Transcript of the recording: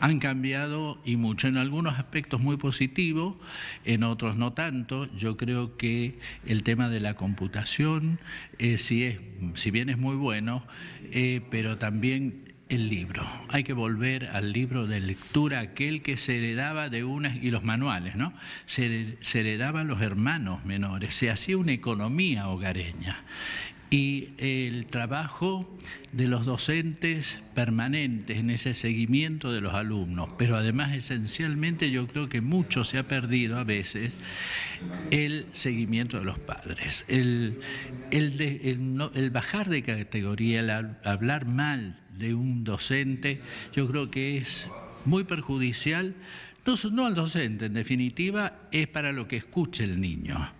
han cambiado y mucho, en algunos aspectos muy positivos, en otros no tanto. Yo creo que el tema de la computación, eh, si, es, si bien es muy bueno, eh, pero también el libro. Hay que volver al libro de lectura, aquel que se heredaba de unas y los manuales, ¿no? se heredaban los hermanos menores, se hacía una economía hogareña y el trabajo de los docentes permanentes en ese seguimiento de los alumnos, pero además esencialmente yo creo que mucho se ha perdido a veces el seguimiento de los padres, el, el, el, bajar de categoría, el hablar mal de un docente, yo creo que es muy perjudicial, no, no al docente en definitiva, es para lo que escuche el niño.